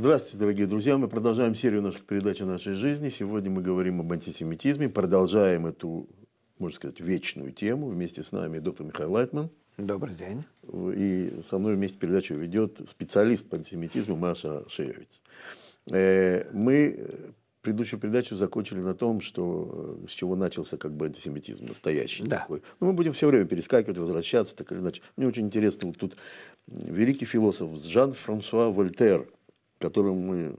Здравствуйте, дорогие друзья. Мы продолжаем серию наших передач о нашей жизни. Сегодня мы говорим об антисемитизме. Продолжаем эту, можно сказать, вечную тему. Вместе с нами доктор Михаил Лайтман. Добрый день. И со мной вместе передачу ведет специалист по антисемитизму Маша Шеевец. Э, мы предыдущую передачу закончили на том, что э, с чего начался как бы антисемитизм настоящий да. такой. Но ну, мы будем все время перескакивать, возвращаться так или иначе. Мне очень интересно, вот тут великий философ Жан-Франсуа Вольтер – которым мы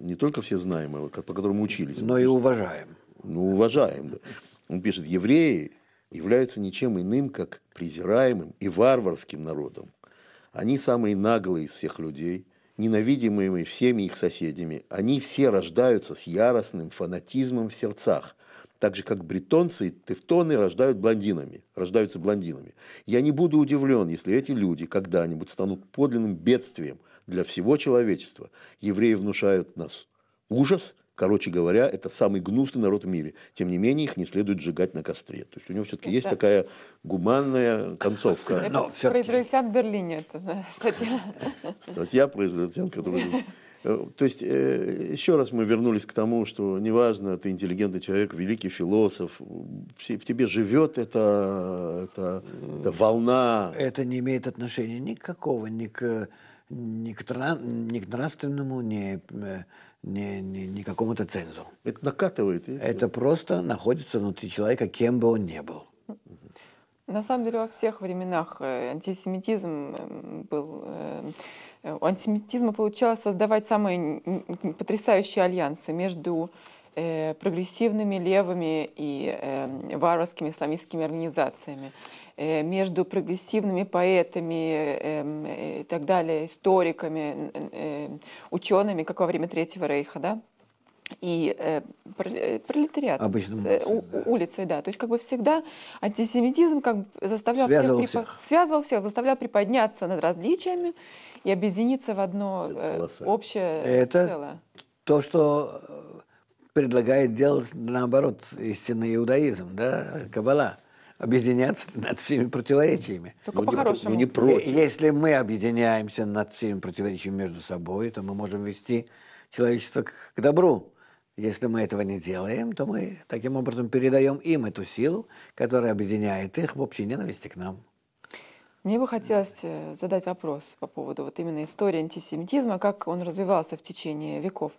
не только все знаем его, а по которому учились. Но и уважаем. Ну, уважаем, да. Он пишет, евреи являются ничем иным, как презираемым и варварским народом. Они самые наглые из всех людей, ненавидимые всеми их соседями. Они все рождаются с яростным фанатизмом в сердцах, так же, как бретонцы и тевтоны рождают блондинами, рождаются блондинами. Я не буду удивлен, если эти люди когда-нибудь станут подлинным бедствием – для всего человечества. Евреи внушают нас ужас, короче говоря, это самый гнусный народ в мире. Тем не менее, их не следует сжигать на костре. То есть у него все-таки ну есть такая гуманная концовка. Но про израильтян в Берлине это статья. Статья про израильтян, которую... Э, то есть, э, еще раз мы вернулись к тому, что неважно, ты интеллигентный человек, великий философ, в тебе живет эта, эта, эта волна. Это не имеет отношения никакого ни к ни к, тра... не к нравственному, ни, э, ни, ни, ни к какому-то цензу. Это накатывает? И Это просто находится внутри человека, кем бы он ни был. На самом деле во всех временах э, антисемитизм эм, был... Э, у антисемитизма получалось создавать самые потрясающие альянсы между прогрессивными левыми и эм, варварскими исламистскими организациями. Э, между прогрессивными поэтами эм, э, и так далее, историками, э, учеными, как во время Третьего Рейха, да? и э, пролетариат. Обычным улицей, э, да. улицей, да. То есть как бы всегда антисемитизм как бы заставлял связывал всех, припо... связывал всех, заставлял приподняться над различиями и объединиться в одно э, общее Это целое. То, что предлагает делать наоборот истинный иудаизм, да, каббала объединяться над всеми противоречиями. Только по-хорошему. не против. Если мы объединяемся над всеми противоречиями между собой, то мы можем вести человечество к, к добру. Если мы этого не делаем, то мы таким образом передаем им эту силу, которая объединяет их в общей ненависти к нам. Мне бы хотелось э, задать вопрос по поводу вот именно истории антисемитизма, как он развивался в течение веков.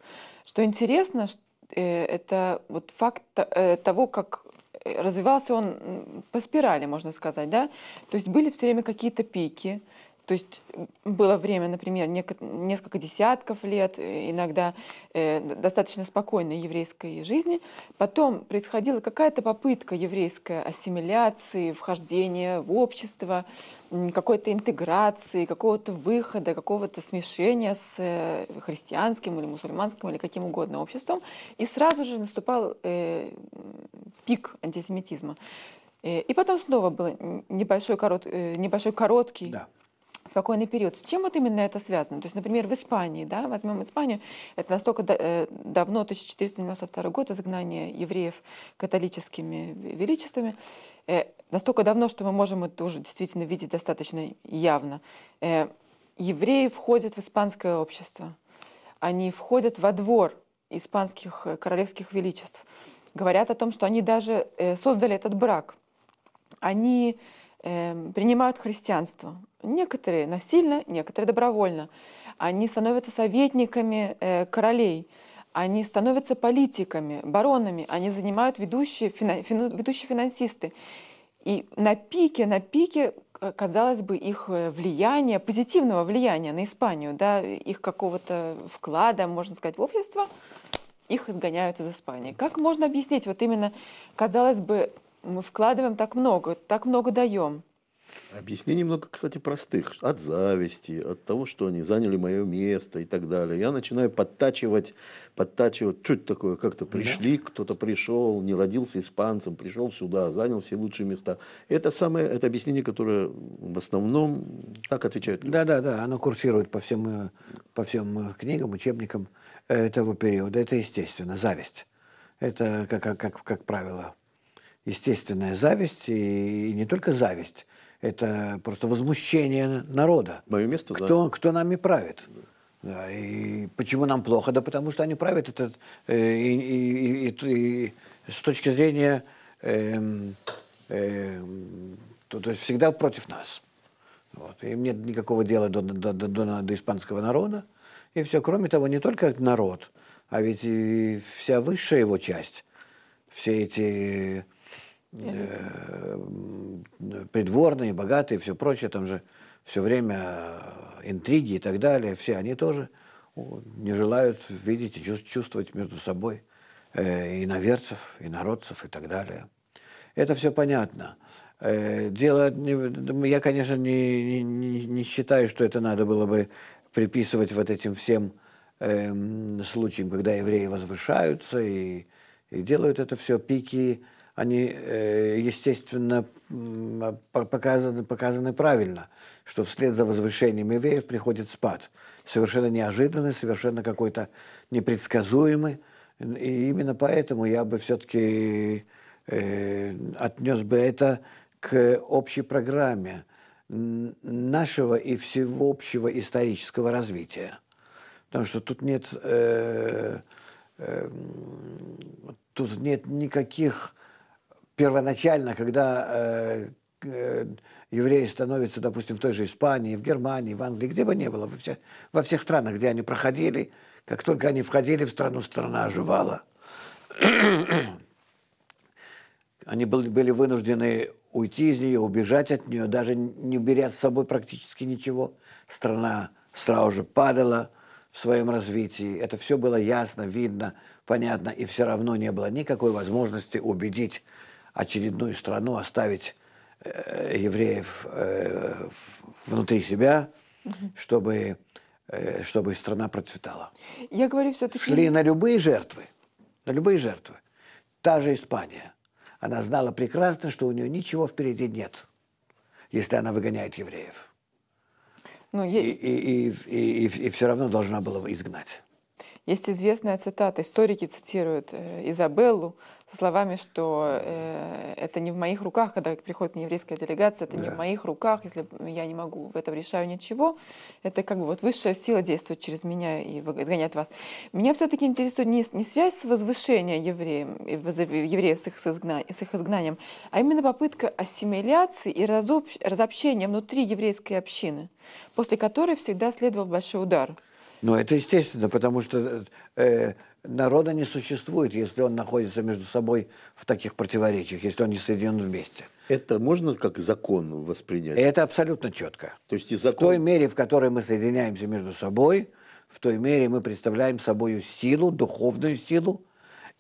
Что интересно, э, это вот факт э, того, как развивался он по спирали, можно сказать, да? То есть были все время какие-то пики, то есть было время, например, несколько десятков лет, э, иногда э, достаточно спокойной еврейской жизни. Потом происходила какая-то попытка еврейской ассимиляции, вхождения в общество, какой-то интеграции, какого-то выхода, какого-то смешения с э, христианским или мусульманским или каким угодно обществом. И сразу же наступал э, пик антисемитизма. Э, и потом снова был небольшой, корот, небольшой короткий да спокойный период. С чем вот именно это связано? То есть, например, в Испании, да, возьмем Испанию, это настолько э, давно, 1492 год, изгнание евреев католическими величествами, э, настолько давно, что мы можем это уже действительно видеть достаточно явно. Э, евреи входят в испанское общество, они входят во двор испанских королевских величеств, говорят о том, что они даже создали этот брак. Они Эм, принимают христианство. Некоторые насильно, некоторые добровольно. Они становятся советниками э, королей, они становятся политиками, баронами, они занимают ведущие, ведущие финансисты. И на пике, на пике, э, казалось бы, их э, влияния, позитивного влияния на Испанию, да, их какого-то вклада, можно сказать, в общество, их изгоняют из Испании. Как можно объяснить вот именно, казалось бы, мы вкладываем так много, так много даем. Объяснений много, кстати, простых. От зависти, от того, что они заняли мое место и так далее. Я начинаю подтачивать, подтачивать, чуть такое, как-то пришли, да. кто-то пришел, не родился испанцем, пришел сюда, занял все лучшие места. Это самое, это объяснение, которое в основном так отвечают люди. Да, да, да, оно курсирует по всем, по всем э, книгам, учебникам этого периода. Это естественно, зависть. Это, как, как, как правило, естественная зависть, и, не только зависть, это просто возмущение народа. Мое место, кто, да. кто нами правит. Да, и почему нам плохо? Да потому что они правят это э, и, и, и, и с точки зрения э, э, то, то есть всегда против нас. Вот. И нет никакого дела до, до, до, до, до испанского народа. И все, кроме того, не только народ, а ведь и вся высшая его часть, все эти э, придворные, богатые, все прочее, там же все время э, интриги и так далее, все они тоже не желают видеть и чувствовать между собой э, иноверцев, инородцев и так далее. Это все понятно. Э, дело, я, конечно, не, не, не считаю, что это надо было бы приписывать вот этим всем э, случаям, когда евреи возвышаются и, и делают это все пики они, э, естественно, показаны, показаны правильно, что вслед за возвышением евреев приходит спад. Совершенно неожиданный, совершенно какой-то непредсказуемый. И именно поэтому я бы все-таки э, отнес бы это к общей программе нашего и всеобщего исторического развития. Потому что тут нет, э, э, тут нет никаких первоначально, когда э, э, евреи становятся, допустим, в той же Испании, в Германии, в Англии, где бы ни было, во всех, во всех странах, где они проходили, как только они входили в страну, страна оживала. они были, были вынуждены уйти из нее, убежать от нее, даже не беря с собой практически ничего. Страна сразу же падала в своем развитии. Это все было ясно, видно, понятно, и все равно не было никакой возможности убедить очередную страну оставить э, евреев э, внутри себя, чтобы, э, чтобы страна процветала. Я говорю все-таки... Шли на любые жертвы, на любые жертвы. Та же Испания. Она знала прекрасно, что у нее ничего впереди нет, если она выгоняет евреев. Ну, ей... и, и, и, и, и все равно должна была изгнать. Есть известная цитата, историки цитируют э, Изабеллу со словами, что э, это не в моих руках, когда приходит еврейская делегация, это да. не в моих руках, если я не могу в этом решаю ничего. Это как бы вот высшая сила действует через меня и изгоняет вас. Меня все-таки интересует не, не связь с возвышением евреем, евреев с их, с их изгнанием, а именно попытка ассимиляции и разоб, разобщения внутри еврейской общины, после которой всегда следовал большой удар. Ну, это естественно, потому что э, народа не существует, если он находится между собой в таких противоречиях, если он не соединен вместе. Это можно как закон воспринять? Это абсолютно четко. То есть и закон... В той мере, в которой мы соединяемся между собой, в той мере мы представляем собой силу, духовную силу,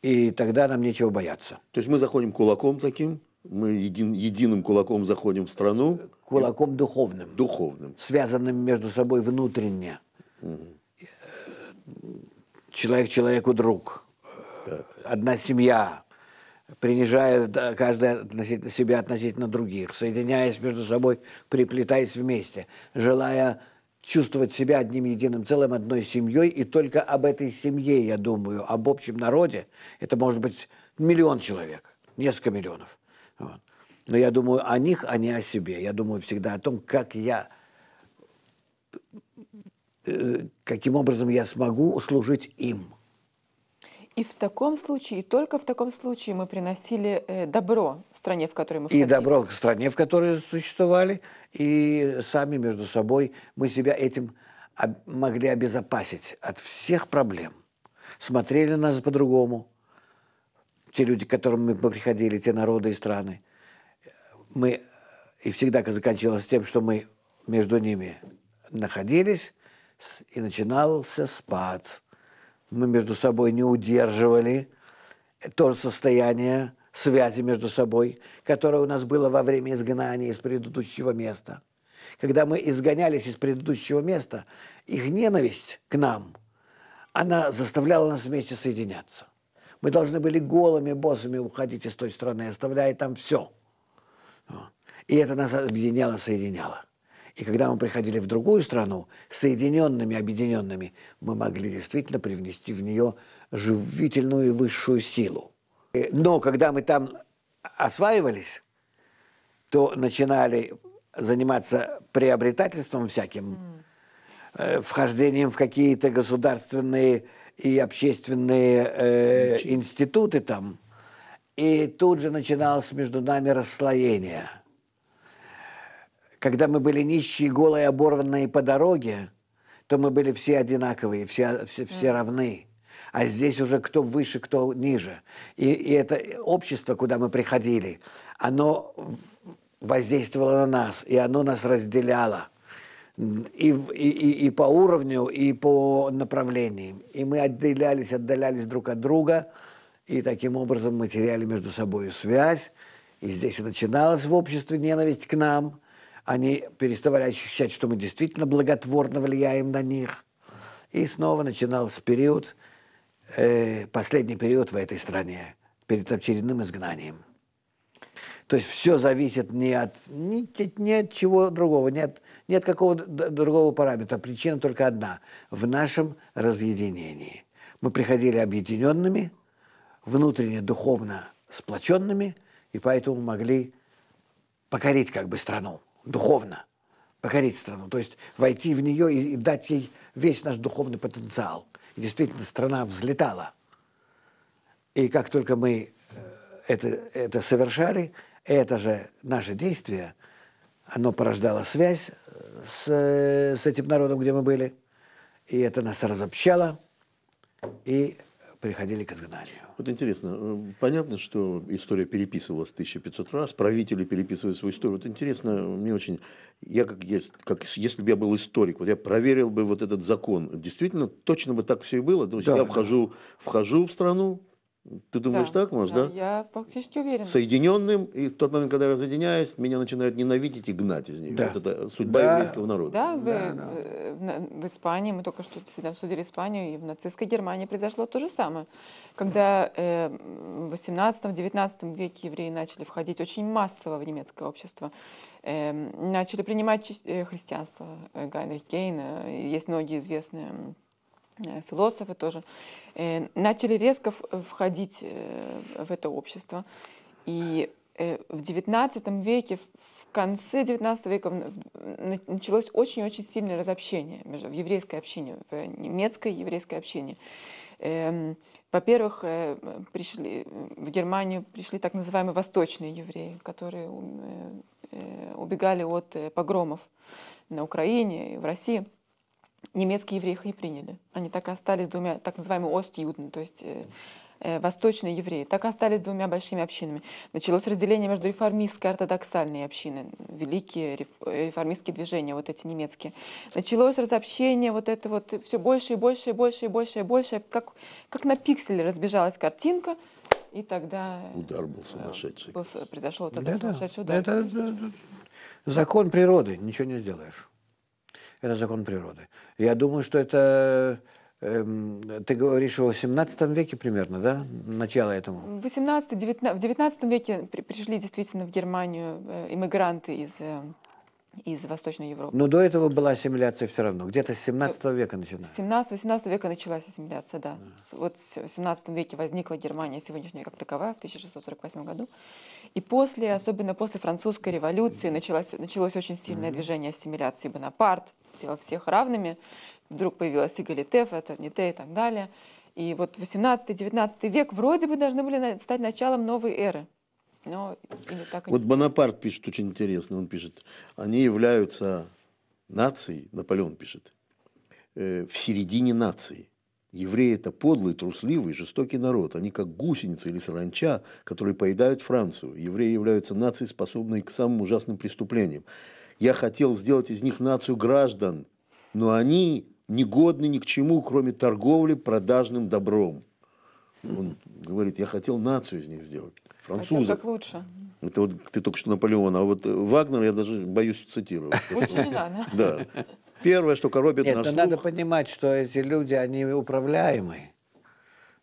и тогда нам нечего бояться. То есть мы заходим кулаком таким, мы един, единым кулаком заходим в страну. Кулаком и... духовным. Духовным. Связанным между собой внутренне. Угу человек человеку друг, так. одна семья, принижая каждая относительно себя относительно других, соединяясь между собой, приплетаясь вместе, желая чувствовать себя одним единым целым, одной семьей, и только об этой семье я думаю, об общем народе. Это может быть миллион человек, несколько миллионов. Вот. Но я думаю о них, а не о себе. Я думаю всегда о том, как я Э, каким образом я смогу служить им. И в таком случае, и только в таком случае мы приносили э, добро стране, в которой мы входили. И добро к стране, в которой существовали, и сами между собой мы себя этим могли обезопасить от всех проблем. Смотрели на нас по-другому, те люди, к которым мы приходили, те народы и страны. Мы, и всегда заканчивалось тем, что мы между ними находились – и начинался спад. Мы между собой не удерживали э, то состояние связи между собой, которое у нас было во время изгнания из предыдущего места. Когда мы изгонялись из предыдущего места, их ненависть к нам, она заставляла нас вместе соединяться. Мы должны были голыми боссами уходить из той страны, оставляя там все. И это нас объединяло, соединяло. И когда мы приходили в другую страну, соединенными, объединенными, мы могли действительно привнести в нее живительную и высшую силу. Но когда мы там осваивались, то начинали заниматься приобретательством всяким, э, вхождением в какие-то государственные и общественные э, институты там. И тут же начиналось между нами расслоение – когда мы были нищие, голые, оборванные по дороге, то мы были все одинаковые, все, все, все равны. А здесь уже кто выше, кто ниже. И, и это общество, куда мы приходили, оно воздействовало на нас, и оно нас разделяло и, и, и по уровню, и по направлениям. И мы отделялись, отдалялись друг от друга, и таким образом мы теряли между собой связь. И здесь и начиналась в обществе ненависть к нам, они переставали ощущать, что мы действительно благотворно влияем на них. И снова начинался период, э, последний период в этой стране, перед очередным изгнанием. То есть все зависит не от, ни, ни от чего другого, нет от, ни от какого другого параметра. Причина только одна – в нашем разъединении. Мы приходили объединенными, внутренне духовно сплоченными, и поэтому могли покорить как бы страну духовно покорить страну, то есть войти в нее и, и дать ей весь наш духовный потенциал. И действительно, страна взлетала. И как только мы э, это, это совершали, это же наше действие, оно порождало связь э, с, э, с этим народом, где мы были, и это нас разобщало, и приходили к изгнанию. Вот интересно, э, понятно, что история переписывалась 1500 раз, правители переписывают свою историю. Вот интересно, мне очень, я как, как если бы я был историк, вот я проверил бы вот этот закон, действительно, точно бы так все и было. То есть да, я вхожу, вхожу в страну, ты думаешь да, так, Маш, да, да? Я практически уверена. Соединенным, и в тот момент, когда я разъединяюсь, меня начинают ненавидеть и гнать из них. Да. Вот это судьба да. еврейского народа. Да, вы, да, да. В, в Испании, мы только что действительно обсудили Испанию, и в нацистской Германии произошло то же самое. Когда э, в 18-19 веке евреи начали входить очень массово в немецкое общество, э, начали принимать э, христианство. Э, Гайнрих Кейн, э, есть многие известные Э, философы тоже, э, начали резко входить э, в это общество. И в XIX веке, в конце XIX века началось очень-очень сильное разобщение между, в еврейской общине, в немецкой еврейской общине. Эм, во-первых, пришли, в Германию пришли так называемые восточные евреи, которые убегали от погромов на Украине и в России немецкие евреи их не приняли. Они так и остались двумя, так называемые Ост-Юден, то есть э, э, восточные евреи, так и остались двумя большими общинами. Началось разделение между реформистской и ортодоксальной общиной, великие э, реформистские движения, вот эти немецкие. Началось разобщение, вот это вот все больше и больше и больше и больше и больше, как, как на пикселе разбежалась картинка, и тогда... Э, удар был сумасшедший. Был, произошел вот этот да, сумасшедший да, удар. Да, да, да, закон природы, ничего не сделаешь это закон природы. Я думаю, что это эм, ты говоришь о 17 веке примерно, да? Начало этому. В 18, 19, в 19 веке пришли действительно в Германию э, иммигранты из э, из Восточной Европы. Но до этого была ассимиляция все равно. Где-то с 17 э, века начиналась. С 17-18 века началась ассимиляция, да. да. Вот в 17 веке возникла Германия сегодняшняя как таковая в 1648 году. И после, особенно после французской революции, началось, началось очень сильное движение ассимиляции. Бонапарт сделал всех равными. Вдруг появилась эгалите, фратерните и так далее. И вот 18-19 век вроде бы должны были стать началом новой эры. Но так вот Бонапарт пишет очень интересно. Он пишет, они являются нацией, Наполеон пишет, «э, в середине нации. Евреи – это подлый, трусливый, жестокий народ. Они как гусеницы или саранча, которые поедают Францию. Евреи являются нацией, способной к самым ужасным преступлениям. Я хотел сделать из них нацию граждан, но они негодны ни к чему, кроме торговли продажным добром. Он говорит, я хотел нацию из них сделать, французов. Хотел как лучше. Это вот ты только что Наполеона. а вот Вагнер я даже боюсь цитировать. Очень не надо. Да. Первое, что коробит Нет, наш слух... надо понимать, что эти люди, они управляемы.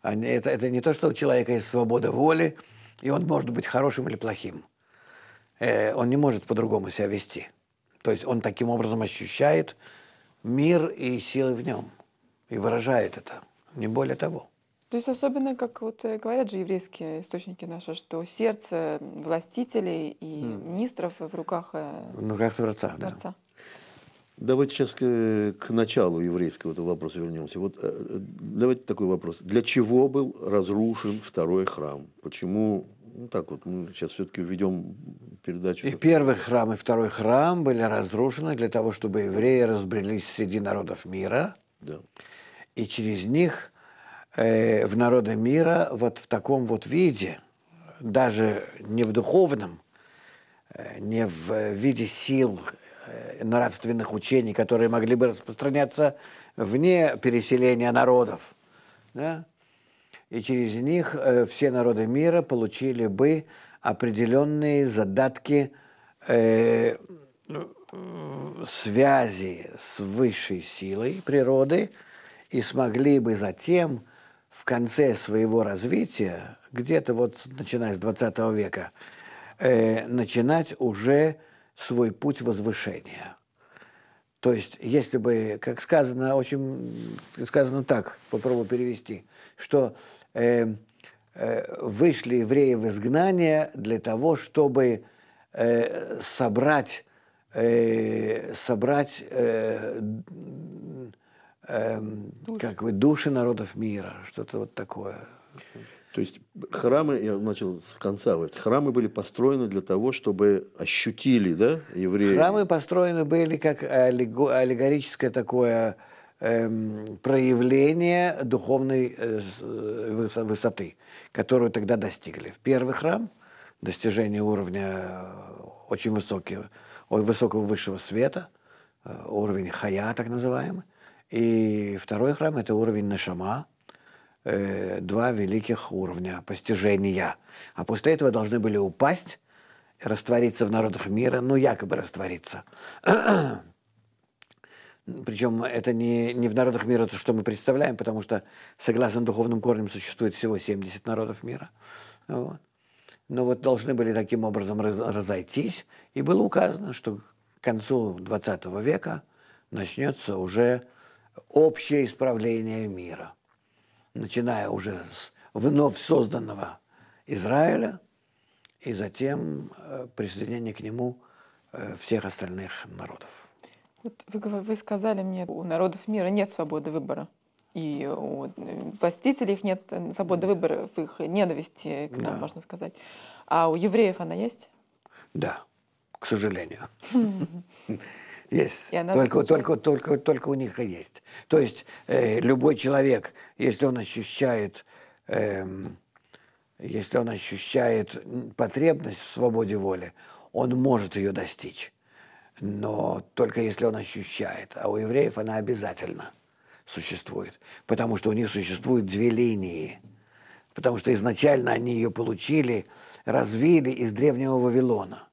Они, это, это не то, что у человека есть свобода воли, и он может быть хорошим или плохим. Э, он не может по-другому себя вести. То есть он таким образом ощущает мир и силы в нем. И выражает это. Не более того. То есть особенно, как вот э, говорят же еврейские источники наши, что сердце властителей и министров в руках, э, в руках Творца. творца. Давайте сейчас к, к началу еврейского этого вопроса вернемся. Вот э, э, давайте такой вопрос. Для чего был разрушен второй храм? Почему ну, так вот, мы сейчас все-таки введем передачу. И первый храм, и второй храм были разрушены для того, чтобы евреи разбрелись среди народов мира. Да. И через них э, в народы мира вот в таком вот виде, даже не в духовном, э, не в э, виде сил Э, нравственных учений, которые могли бы распространяться вне переселения народов. Да? И через них э, все народы мира получили бы определенные задатки э, ну, связи с высшей силой природы и смогли бы затем в конце своего развития, где-то вот начиная с 20 века, э, начинать уже свой путь возвышения. То есть, если бы, как сказано, очень сказано так, попробую перевести, что э, э, вышли евреи в изгнание для того, чтобы э, собрать, э, собрать э, э, как бы души народов мира, что-то вот такое. То есть храмы, я начал с конца, вот, храмы были построены для того, чтобы ощутили да, евреи. Храмы построены были как аллегорическое такое эм, проявление духовной э, э высоты, которую тогда достигли. В первый храм достижение уровня э, очень высокого, высокого высшего света, э, уровень хая так называемый. И второй храм – это уровень нашама – э, два великих уровня постижения. А после этого должны были упасть, раствориться в народах мира, ну, якобы раствориться. Причем это не, не в народах мира то, что мы представляем, потому что, согласно духовным корням, существует всего 70 народов мира. Вот. Но вот должны были таким образом раз, разойтись, и было указано, что к концу XX века начнется уже общее исправление мира – начиная уже с вновь созданного Израиля и затем э, присоединение к нему э, всех остальных народов. Вот вы, вы сказали мне, у народов мира нет свободы выбора. И у э, властителей их нет свободы выбора в их ненависти к нам, да. можно сказать. А у евреев она есть? Да, к сожалению. Есть. Только, только, только, только у них и есть. То есть э, любой человек, если он ощущает, э, если он ощущает потребность в свободе воли, он может ее достичь. Но только если он ощущает. А у евреев она обязательно существует. Потому что у них существует две линии. Потому что изначально они ее получили, развили из древнего Вавилона –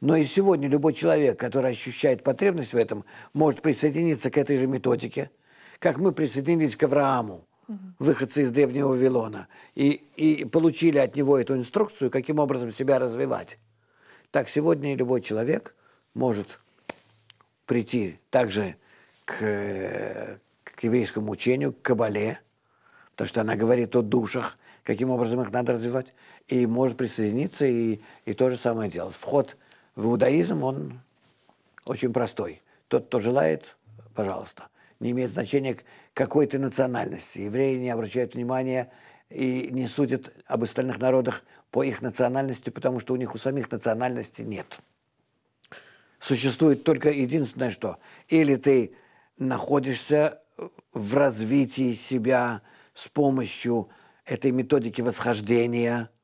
но и сегодня любой человек, который ощущает потребность в этом, может присоединиться к этой же методике, как мы присоединились к Аврааму, выходцы из Древнего Вавилона, и, и получили от него эту инструкцию, каким образом себя развивать. Так сегодня любой человек может прийти также к, к еврейскому учению, к Кабале, потому что она говорит о душах, каким образом их надо развивать, и может присоединиться и, и то же самое делать. Вход – в иудаизм он очень простой. Тот, кто желает, пожалуйста. Не имеет значения, какой ты национальности. Евреи не обращают внимания и не судят об остальных народах по их национальности, потому что у них у самих национальности нет. Существует только единственное что. Или ты находишься в развитии себя с помощью этой методики восхождения –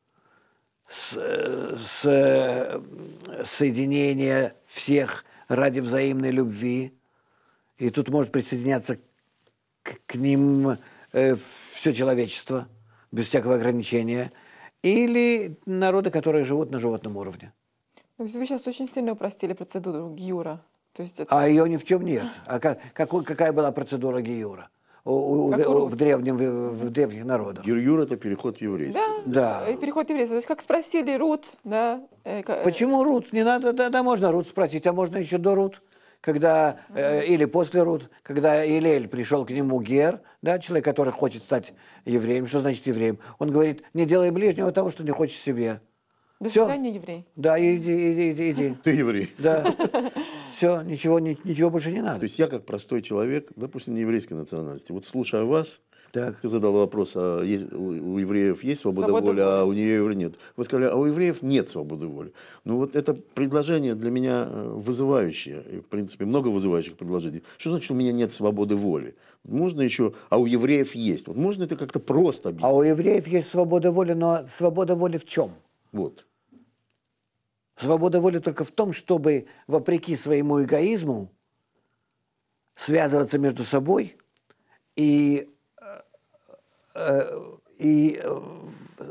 с, с, соединение всех ради взаимной любви. И тут может присоединяться к, к ним э, все человечество без всякого ограничения. Или народы, которые живут на животном уровне. Ну, вы сейчас очень сильно упростили процедуру Гиюра. То есть это... А ее ни в чем нет. А как, какой, какая была процедура Гиюра? у, у, в, древнем, в, в древних народах. Юр-юр – это переход в еврейский. Да, да. переход в еврейский. То есть, как спросили Рут, да. Э, э, Почему Рут? Не надо, да, да, можно Рут спросить, а можно еще до Рут когда э, или после Рут, когда Илель пришел к нему Гер, да, человек, который хочет стать евреем, что значит евреем? Он говорит, не делай ближнего того, что не хочешь себе. До Все. свидания, еврей. Да, иди, иди, иди. иди. Ты еврей. Да. все, ничего, ничего больше не надо. То есть я как простой человек, допустим, не еврейской национальности, вот слушая вас, так. Ты задал вопрос, а есть, у, евреев есть свобода, свобода воли, а воли, а у неевреев нет. Вы сказали, а у евреев нет свободы воли. Ну вот это предложение для меня э, вызывающее, в принципе, много вызывающих предложений. Что значит, у меня нет свободы воли? Можно еще, а у евреев есть. Вот можно это как-то просто объяснить? А у евреев есть свобода воли, но свобода воли в чем? Вот. Свобода воли только в том, чтобы, вопреки своему эгоизму, связываться между собой и, э, э, и э,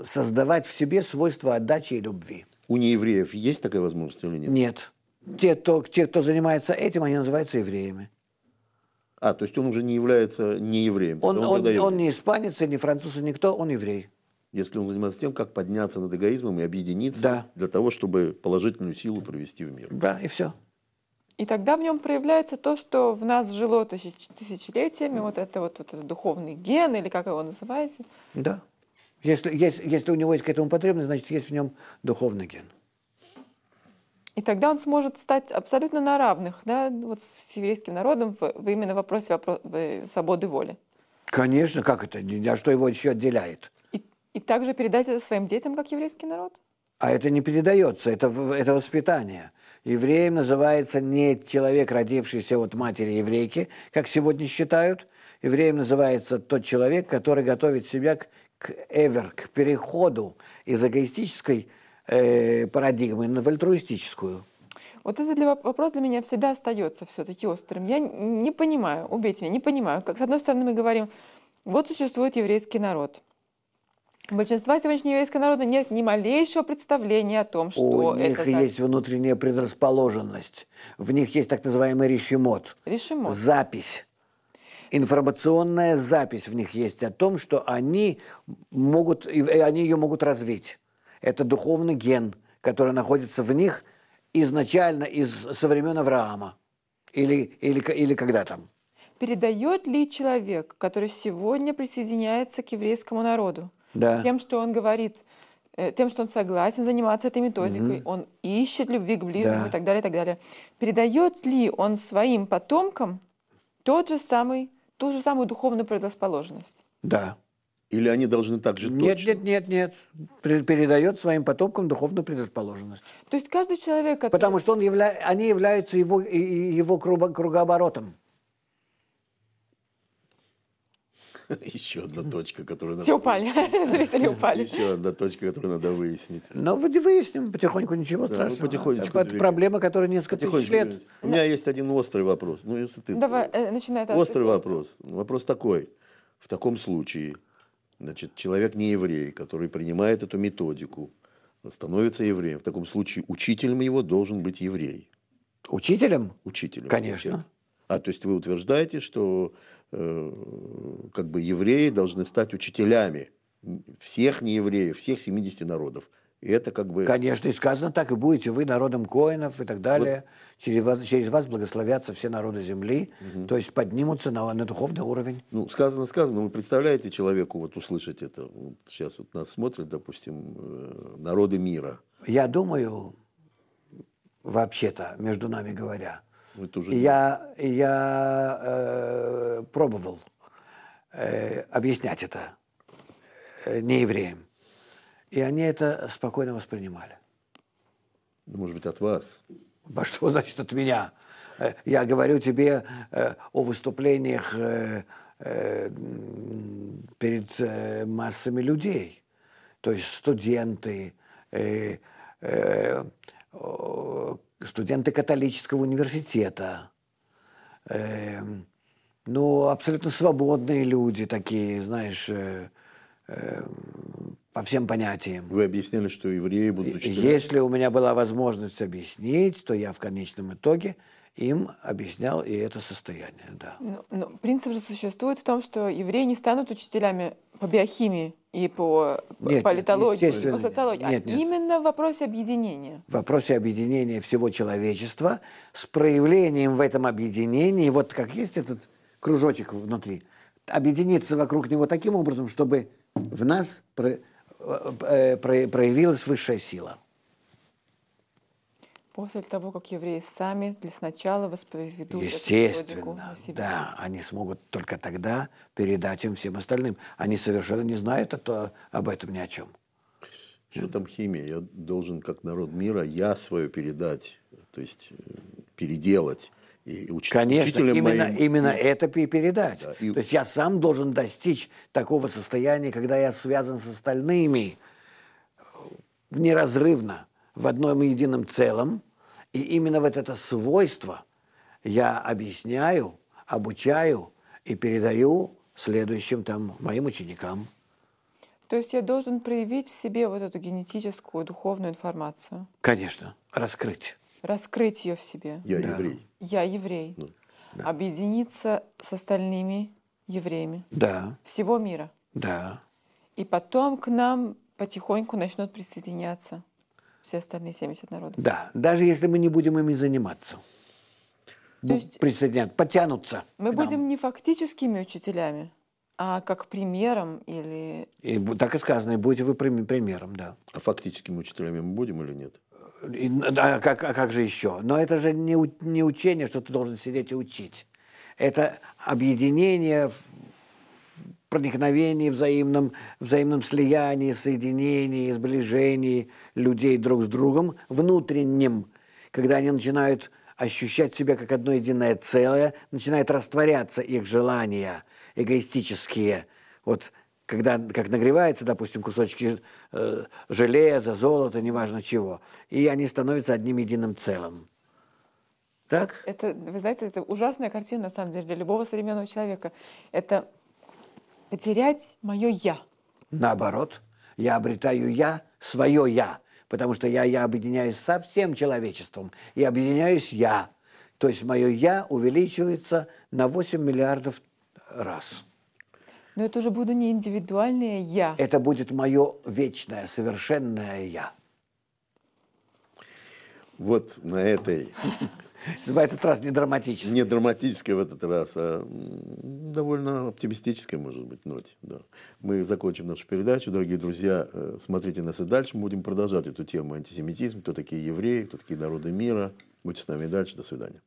создавать в себе свойства отдачи и любви. У неевреев есть такая возможность или нет? Нет. Те, кто, те, кто занимается этим, они называются евреями. А, то есть он уже не является неевреем. Он, он, он, он не испанец, не француз, никто, он еврей если он занимается тем, как подняться над эгоизмом и объединиться да. для того, чтобы положительную силу провести в мир. Да, и все. И тогда в нем проявляется то, что в нас жило тысячелетиями, mm. вот это вот, вот это духовный ген, или как его называете. Да. Если, если, если у него есть к этому потребность, значит, есть в нем духовный ген. И тогда он сможет стать абсолютно на равных, да, вот с еврейским народом в, в именно вопросе вопрос, в э, свободы воли. Конечно, как это? А что его еще отделяет? И также передать это своим детям, как еврейский народ? А это не передается, это, это воспитание. Евреем называется не человек, родившийся от матери еврейки, как сегодня считают. Евреем называется тот человек, который готовит себя к, к эвер, к переходу из эгоистической э, парадигмы на альтруистическую. Вот этот для, вопрос для меня всегда остается все-таки острым. Я не понимаю, убейте меня, не понимаю. Как, с одной стороны, мы говорим, вот существует еврейский народ – Большинства сегодняшнего еврейского народа нет ни малейшего представления о том, что У это... У них за... есть внутренняя предрасположенность. В них есть так называемый решимот. Решимот. Запись. Информационная запись в них есть о том, что они могут, они ее могут развить. Это духовный ген, который находится в них изначально из, со времен Авраама. Или, или, или когда там. Передает ли человек, который сегодня присоединяется к еврейскому народу, да. тем, что он говорит, э, тем, что он согласен заниматься этой методикой, угу. он ищет любви к ближнему да. и так далее, и так далее. Передает ли он своим потомкам тот же самый, ту же самую духовную предрасположенность? Да. Или они должны так же нет, точно? Нет, нет, нет, нет. Передает своим потомкам духовную предрасположенность. То есть каждый человек... Который... Потому что он явля... они являются его, его кругооборотом. Еще одна точка, которую надо... Все упали, зрители упали. Еще одна точка, которую надо выяснить. Но ну, выясним потихоньку, ничего ну, страшного. Потихонечку. Это проблема, которая несколько тысяч лет. У меня есть один острый вопрос. Ну, если ты... Давай, э, начинай. Острый вопрос. Вопрос такой. В таком случае, значит, человек не еврей, который принимает эту методику, становится евреем. В таком случае учителем его должен быть еврей. Учителем? Учителем. Конечно. А то есть вы утверждаете, что э, как бы евреи должны стать учителями всех неевреев, всех 70 народов. И это как бы... Конечно, и сказано так, и будете вы народом коинов и так далее. Вот. Через, вас, через вас благословятся все народы земли, угу. то есть поднимутся на, на духовный уровень. Ну, сказано, сказано. Вы представляете человеку вот услышать это? Вот сейчас вот нас смотрят, допустим, э, народы мира. Я думаю, вообще-то, между нами говоря, это уже я, я э, пробовал э, объяснять это э, неевреям, И они это спокойно воспринимали. Ну, может быть, от вас? А что значит от меня? Э, я говорю тебе э, о выступлениях э, э, перед э, массами людей. То есть студенты, э, э, студенты католического университета. Э, ну, абсолютно свободные люди такие, знаешь, э, э, по всем понятиям. Вы объяснили, что евреи будут учителя? Если у меня была возможность объяснить, то я в конечном итоге им объяснял и это состояние, да. Но, ну, но ну, принцип же существует в том, что евреи не станут учителями по биохимии и по нет, политологии, и по социологии, а нет, а нет. именно в вопросе объединения. В вопросе объединения всего человечества с проявлением в этом объединении, вот как есть этот кружочек внутри, объединиться вокруг него таким образом, чтобы в нас про, э, про, э, проявилась высшая сила. После того, как евреи сами для сначала воспроизведут Естественно, эту да, они смогут только тогда передать им всем остальным. Они совершенно не знают это, об этом ни о чем. Что там химия? Я должен, как народ мира, я свое передать, то есть э, переделать. И уч... Конечно, именно, моим... именно это и передать. Да, и... То есть я сам должен достичь такого состояния, когда я связан с остальными э, неразрывно в одном и едином целом. И именно вот это свойство я объясняю, обучаю и передаю следующим там моим ученикам. То есть я должен проявить в себе вот эту генетическую, духовную информацию? Конечно, раскрыть. Раскрыть ее в себе. Я да. еврей. Я еврей. Ну, да. Объединиться с остальными евреями. Да. Всего мира. Да. И потом к нам потихоньку начнут присоединяться. Все остальные 70 народов. Да, даже если мы не будем ими заниматься. То ну, есть присоединят, потянутся. Мы будем не фактическими учителями, а как примером или... И, так и сказано, и будете вы примером, да. А фактическими учителями мы будем или нет? И, а, как, а как же еще? Но это же не, не учение, что ты должен сидеть и учить. Это объединение проникновении, взаимном, взаимном слиянии, соединении, сближении людей друг с другом, внутреннем, когда они начинают ощущать себя как одно единое целое, начинает растворяться их желания эгоистические. Вот когда, как нагревается, допустим, кусочки э, железа, золота, неважно чего, и они становятся одним единым целым. Так? Это, вы знаете, это ужасная картина, на самом деле, для любого современного человека. Это потерять мое «я». Наоборот, я обретаю «я», свое «я», потому что я, я объединяюсь со всем человечеством, и объединяюсь «я». То есть мое «я» увеличивается на 8 миллиардов раз. Но это уже буду не индивидуальное «я». Это будет мое вечное, совершенное «я». Вот на этой в этот раз не драматическое. Не драматическое в этот раз, а довольно оптимистическое, может быть, ноте. Да. Мы закончим нашу передачу. Дорогие друзья, э, смотрите нас и дальше. Мы будем продолжать эту тему антисемитизм, кто такие евреи, кто такие народы мира. Будьте с нами и дальше. До свидания.